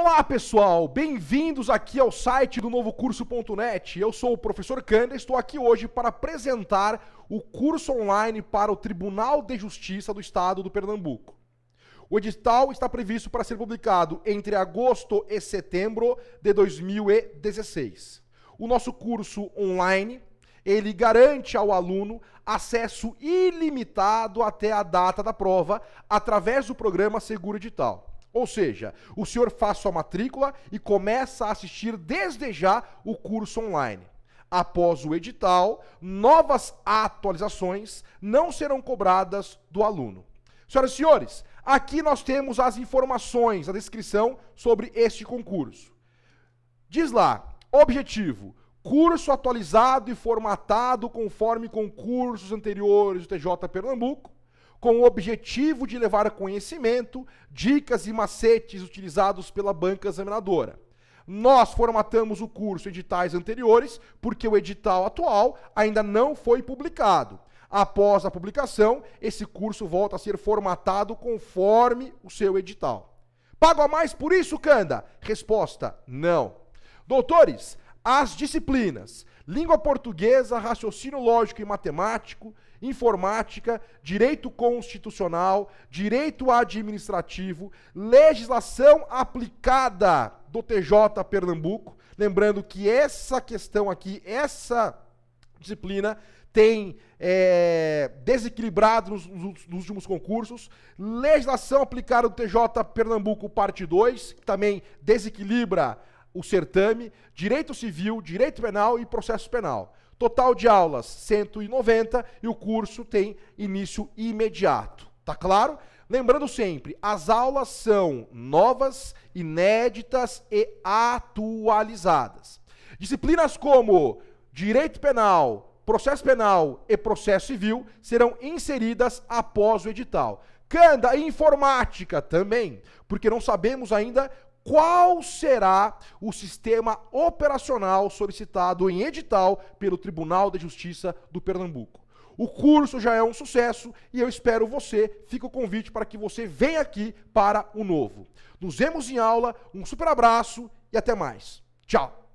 Olá pessoal, bem-vindos aqui ao site do novocurso.net. Eu sou o professor Kanda, estou aqui hoje para apresentar o curso online para o Tribunal de Justiça do Estado do Pernambuco. O edital está previsto para ser publicado entre agosto e setembro de 2016. O nosso curso online, ele garante ao aluno acesso ilimitado até a data da prova através do programa Seguro Edital. Ou seja, o senhor faz sua matrícula e começa a assistir desde já o curso online. Após o edital, novas atualizações não serão cobradas do aluno. Senhoras e senhores, aqui nós temos as informações, a descrição sobre este concurso. Diz lá: objetivo: curso atualizado e formatado conforme concursos anteriores do TJ Pernambuco com o objetivo de levar conhecimento, dicas e macetes utilizados pela banca examinadora. Nós formatamos o curso editais anteriores, porque o edital atual ainda não foi publicado. Após a publicação, esse curso volta a ser formatado conforme o seu edital. Pago a mais por isso, Canda? Resposta: não. Doutores, as disciplinas: língua portuguesa, raciocínio lógico e matemático, informática, direito constitucional, direito administrativo, legislação aplicada do TJ Pernambuco. Lembrando que essa questão aqui, essa disciplina, tem é, desequilibrado nos, nos, últimos concursos. Legislação aplicada do TJ Pernambuco, parte 2, que também desequilibra o certame, direito civil, direito penal e processo penal. Total de aulas 190 e o curso tem início imediato. Tá claro? Lembrando sempre, as aulas são novas, inéditas e atualizadas. Disciplinas como direito penal, processo penal e processo civil serão inseridas após o edital. Canda, informática também, porque não sabemos ainda qual será o sistema operacional solicitado em edital pelo Tribunal de Justiça do Pernambuco. O curso já é um sucesso e eu espero você. Fica o convite para que você venha aqui para o novo. Nos vemos em aula, um super abraço e até mais. Tchau!